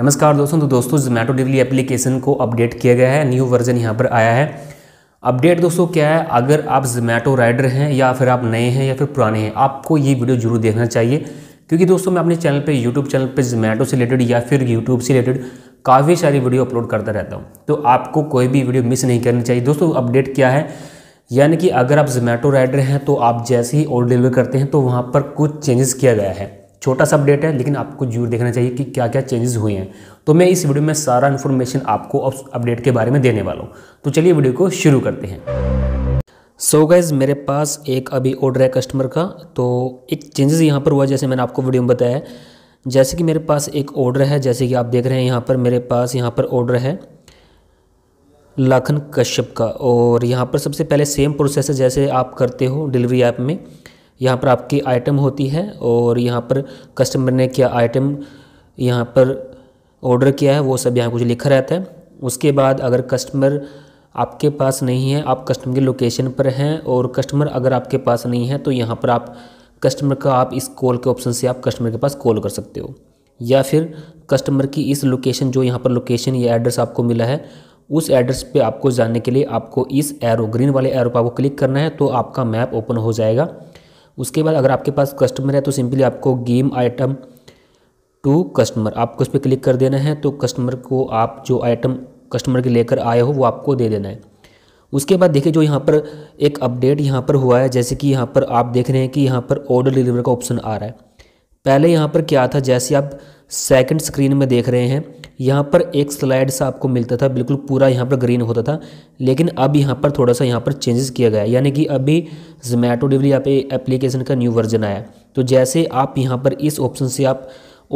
नमस्कार दोस्तों तो दोस्तों जोमेटो डिलीवरी एप्लीकेशन को अपडेट किया गया है न्यू वर्जन यहाँ पर आया है अपडेट दोस्तों क्या है अगर आप जोमेटो राइडर हैं या फिर आप नए हैं या फिर पुराने हैं आपको ये वीडियो जरूर देखना चाहिए क्योंकि दोस्तों मैं अपने चैनल पे यूट्यूब चैनल पे जोमेटो से रिलेटेड या फिर यूट्यूब से रिलेटेड काफ़ी सारी वीडियो अपलोड करता रहता हूँ तो आपको कोई भी वीडियो मिस नहीं करनी चाहिए दोस्तों अपडेट क्या है यानी कि अगर आप जोमेटो राइडर हैं तो आप जैसे ही ऑर्डर डिलीवर करते हैं तो वहाँ पर कुछ चेंजेस किया गया है छोटा सा अपडेट है लेकिन आपको जरूर देखना चाहिए कि क्या क्या चेंजेस हुए हैं तो मैं इस वीडियो में सारा इन्फॉर्मेशन आपको अपडेट के बारे में देने वाला हूँ तो चलिए वीडियो को शुरू करते हैं सो so गाइज मेरे पास एक अभी ऑर्डर है कस्टमर का तो एक चेंजेस यहाँ पर हुआ जैसे मैंने आपको वीडियो में बताया जैसे कि मेरे पास एक ऑर्डर है जैसे कि आप देख रहे हैं यहाँ पर मेरे पास यहाँ पर ऑर्डर है लाखन कश्यप का और यहाँ पर सबसे पहले सेम प्रोसेस है जैसे आप करते हो डिलीवरी ऐप में यहाँ पर आपकी आइटम होती है और यहाँ पर कस्टमर ने क्या आइटम यहाँ पर ऑर्डर किया है वो सब यहाँ कुछ लिखा रहता है उसके बाद अगर कस्टमर आपके पास नहीं है आप कस्टमर की लोकेशन पर हैं और कस्टमर अगर आपके पास नहीं है तो यहाँ पर आप कस्टमर का आप इस कॉल के ऑप्शन से आप कस्टमर के पास कॉल कर सकते हो या फिर कस्टमर की इस लोकेशन जो यहाँ पर लोकेशन या एड्रेस आपको मिला है उस एड्रेस पे आपको जाने के लिए आपको इस एरो ग्रीन वाले एरो पर आपको क्लिक करना है तो आपका मैप ओपन हो जाएगा उसके बाद अगर आपके पास कस्टमर है तो सिंपली आपको गेम आइटम टू कस्टमर आपको उस पर क्लिक कर देना है तो कस्टमर को आप जो आइटम कस्टमर के लेकर आए हो वो आपको दे देना है उसके बाद देखिए जो यहाँ पर एक अपडेट यहाँ पर हुआ है जैसे कि यहाँ पर आप देख रहे हैं कि यहाँ पर ऑर्डर डिलीवर का ऑप्शन आ रहा है पहले यहाँ पर क्या था जैसे आप सेकंड स्क्रीन में देख रहे हैं यहाँ पर एक स्लाइड सा आपको मिलता था बिल्कुल पूरा यहाँ पर ग्रीन होता था लेकिन अब यहाँ पर थोड़ा सा यहाँ पर चेंजेस किया गया यानी कि अभी जोमेटो डिलीवरी ऐप एप्लीकेशन का न्यू वर्जन आया तो जैसे आप यहाँ पर इस ऑप्शन से आप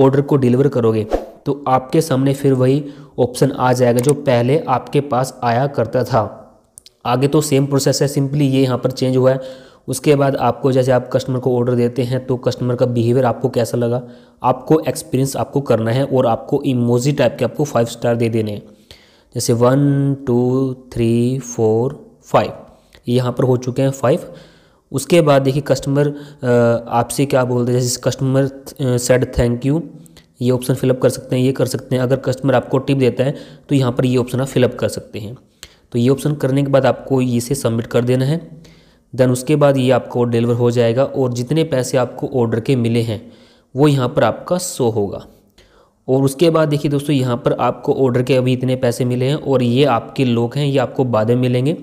ऑर्डर को डिलीवर करोगे तो आपके सामने फिर वही ऑप्शन आ जाएगा जो पहले आपके पास आया करता था आगे तो सेम प्रोसेस है सिंपली ये यहाँ पर चेंज हुआ है उसके बाद आपको जैसे आप कस्टमर को ऑर्डर देते हैं तो कस्टमर का बिहेवियर आपको कैसा लगा आपको एक्सपीरियंस आपको करना है और आपको इमोजी टाइप के आपको फाइव स्टार दे देने हैं जैसे one two three four five ये यहाँ पर हो चुके हैं फाइव उसके बाद देखिए कस्टमर आपसे क्या बोलते हैं जैसे कस्टमर सेड थैंक यू ये ऑप्शन फिलअप कर सकते हैं ये कर सकते हैं अगर कस्टमर आपको टिप देता है तो यहाँ पर ये ऑप्शन आप फिलअप कर सकते हैं तो ये ऑप्शन करने के बाद आपको इसे सबमिट कर देना है देन उसके बाद ये आपको डिलीवर हो जाएगा और जितने पैसे आपको ऑर्डर के मिले हैं वो यहाँ पर आपका सो होगा और उसके बाद देखिए दोस्तों यहाँ पर आपको ऑर्डर के अभी इतने पैसे मिले हैं और ये आपके लोग हैं ये आपको बाद में मिलेंगे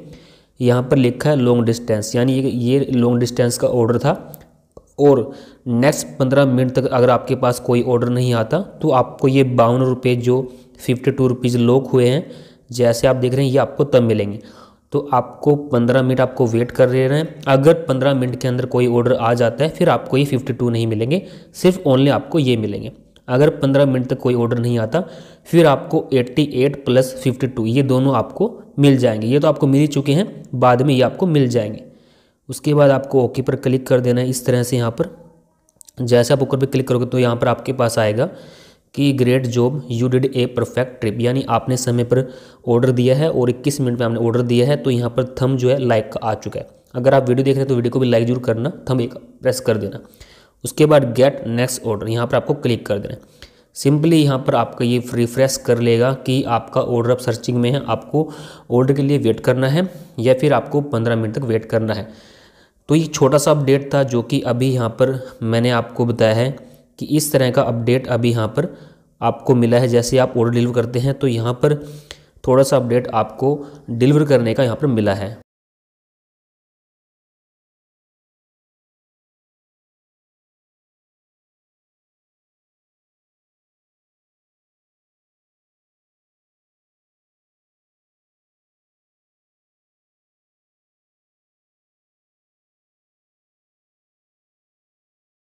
यहाँ पर लिखा है लॉन्ग डिस्टेंस यानी ये ये लॉन्ग डिस्टेंस का ऑर्डर था और नेक्स्ट पंद्रह मिनट तक अगर आपके पास कोई ऑर्डर नहीं आता तो आपको ये बावन रुपये जो फिफ्टी टू रुपीज़ लोग हुए हैं जैसे आप देख रहे हैं ये आपको तब मिलेंगे तो आपको पंद्रह मिनट आपको वेट कर रहे हैं अगर पंद्रह मिनट के अंदर कोई ऑर्डर आ जाता है फिर आपको ये फिफ्टी टू नहीं मिलेंगे सिर्फ ओनली आपको ये मिलेंगे अगर पंद्रह मिनट तक कोई ऑर्डर नहीं आता फिर आपको eighty eight plus fifty two ये दोनों आपको मिल जाएंगे ये तो आपको मिल ही चुके हैं बाद में ये आपको मिल जाएंगे उसके बाद आपको ओके पर क्लिक कर देना है इस तरह से यहाँ पर जैसे आप ऊपर पर क्लिक करोगे तो यहाँ पर आपके पास आएगा कि great job you did a perfect trip यानी आपने समय पर ऑर्डर दिया है और 21 मिनट में आपने ऑर्डर दिया है तो यहाँ पर थम जो है लाइक का आ चुका है अगर आप वीडियो देख रहे हैं तो वीडियो को भी लाइक जरूर करना थम एक प्रेस कर देना उसके बाद गेट नेक्स्ट ऑर्डर यहाँ पर आपको क्लिक कर देना है सिंपली यहाँ पर आपका ये रिफ्रेश कर लेगा कि आपका ऑर्डर अब सर्चिंग में है आपको ऑर्डर के लिए वेट करना है या फिर आपको पंद्रह मिनट तक वेट करना है तो ये छोटा सा अपडेट था जो कि अभी यहाँ पर मैंने आपको बताया है कि इस तरह का अपडेट अभी यहाँ पर आपको मिला है जैसे आप ऑर्डर डिलीवर करते हैं तो यहाँ पर थोड़ा सा अपडेट आपको डिलीवर करने का यहाँ पर मिला है